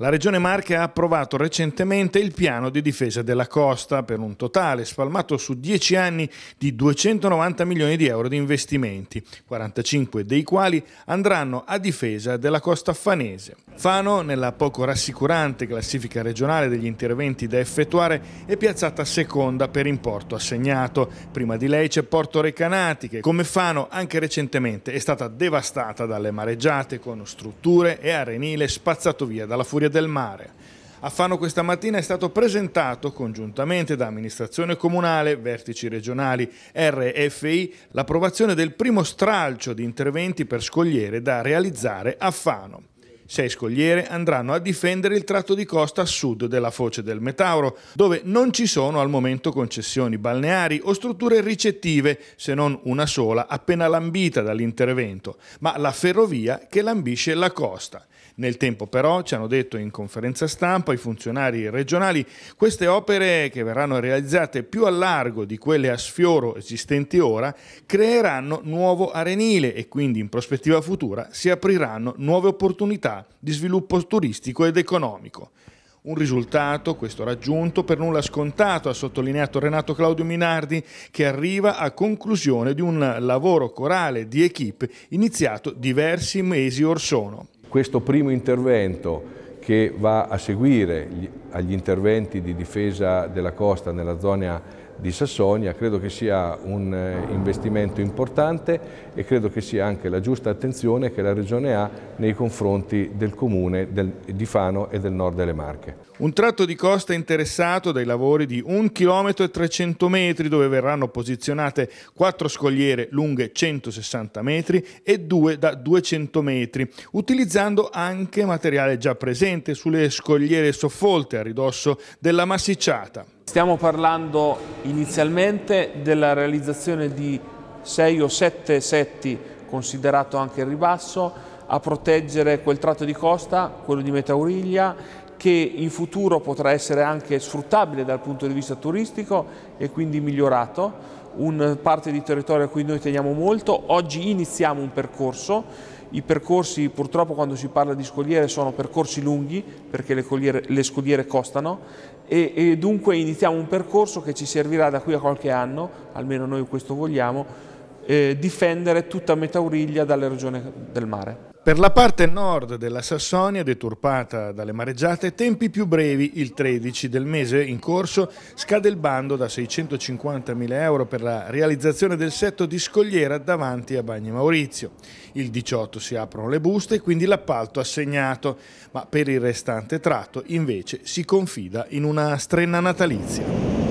La Regione Marche ha approvato recentemente il piano di difesa della costa per un totale spalmato su 10 anni di 290 milioni di euro di investimenti, 45 dei quali andranno a difesa della costa fanese. Fano, nella poco rassicurante classifica regionale degli interventi da effettuare, è piazzata seconda per importo assegnato. Prima di lei c'è Porto Recanati che, come Fano, anche recentemente è stata devastata dalle mareggiate con strutture e arenile spazzato via dalla furia Viglia del Mare. A Fano questa mattina è stato presentato congiuntamente da amministrazione comunale, vertici regionali, RFI, l'approvazione del primo stralcio di interventi per scogliere da realizzare a Fano. Sei scogliere andranno a difendere il tratto di costa a sud della foce del Metauro, dove non ci sono al momento concessioni balneari o strutture ricettive, se non una sola appena lambita dall'intervento, ma la ferrovia che lambisce la costa. Nel tempo però, ci hanno detto in conferenza stampa i funzionari regionali, queste opere che verranno realizzate più a largo di quelle a sfioro esistenti ora, creeranno nuovo arenile e quindi in prospettiva futura si apriranno nuove opportunità di sviluppo turistico ed economico. Un risultato, questo raggiunto, per nulla scontato, ha sottolineato Renato Claudio Minardi, che arriva a conclusione di un lavoro corale di equip iniziato diversi mesi or sono. Questo primo intervento che va a seguire agli interventi di difesa della costa nella zona di Sassonia, credo che sia un eh, investimento importante e credo che sia anche la giusta attenzione che la Regione ha nei confronti del Comune del, di Fano e del nord delle Marche. Un tratto di costa interessato dai lavori di 1 km e 300 metri dove verranno posizionate quattro scogliere lunghe 160 metri e due da 200 metri, utilizzando anche materiale già presente sulle scogliere soffolte a ridosso della massicciata. Stiamo parlando inizialmente della realizzazione di 6 o 7 setti, considerato anche il ribasso, a proteggere quel tratto di costa, quello di Metauriglia, che in futuro potrà essere anche sfruttabile dal punto di vista turistico e quindi migliorato, un parte di territorio a cui noi teniamo molto. Oggi iniziamo un percorso i percorsi purtroppo quando si parla di scogliere sono percorsi lunghi perché le, cogliere, le scogliere costano e, e dunque iniziamo un percorso che ci servirà da qui a qualche anno, almeno noi questo vogliamo, eh, difendere tutta Metauriglia dalle regioni del mare. Per la parte nord della Sassonia, deturpata dalle mareggiate, tempi più brevi, il 13 del mese in corso, scade il bando da 650.000 euro per la realizzazione del setto di scogliera davanti a Bagni Maurizio. Il 18 si aprono le buste e quindi l'appalto assegnato, ma per il restante tratto invece si confida in una strenna natalizia.